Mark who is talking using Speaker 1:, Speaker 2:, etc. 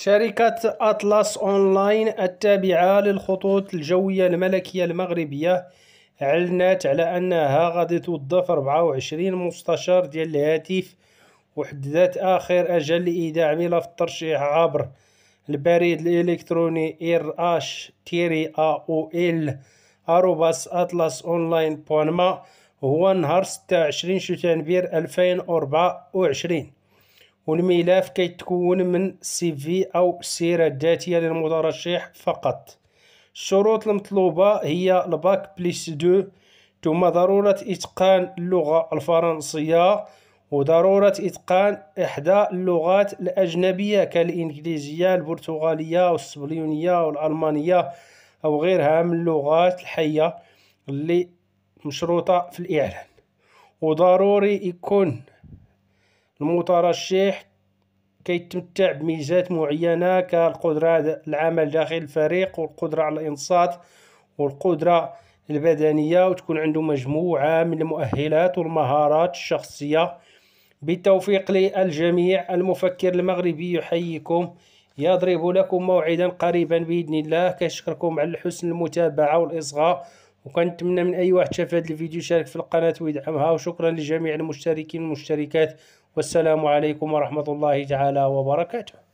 Speaker 1: شركة أطلس أونلاين التابعة للخطوط الجوية الملكية المغربية أعلنت على أنها غادي توظف 24 مستشار ديال الهاتف وحددت آخر أجل لإيداع ملف الترشيح عبر البريد الإلكتروني أش تيري أو إل أروباس أطلس أونلاين بونما هو نهار 26 شتنبير 2024 والملف كيتكون من السي في أو السيرة ذاتيه للمترشح فقط الشروط المطلوبة هي الباك بليس دو ثم ضرورة إتقان اللغة الفرنسية وضرورة إتقان إحدى اللغات الأجنبية كالإنجليزية البرتغالية والسبليونية والألمانية أو غيرها من اللغات الحية اللي مشروطة في الإعلان وضروري يكون المترشح كيتمتع بميزات معينة كالقدرة على العمل داخل الفريق والقدرة على الإنصات والقدرة البدنية وتكون عنده مجموعة من المؤهلات والمهارات الشخصية بالتوفيق للجميع المفكر المغربي يحييكم يضرب لكم موعدا قريبا بإذن الله كشكركم على حسن المتابعة والإصغاء وكنتمنى من اي واحد شاف هذا الفيديو يشارك في القناه ويدعمها وشكرا لجميع المشتركين والمشتركات والسلام عليكم ورحمه الله تعالى وبركاته